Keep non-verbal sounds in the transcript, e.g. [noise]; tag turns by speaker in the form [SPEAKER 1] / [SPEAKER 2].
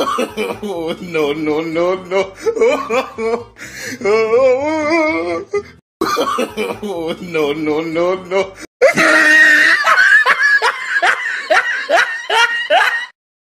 [SPEAKER 1] oh, [laughs] no, no, no, no. oh, [laughs] no, no, no, no.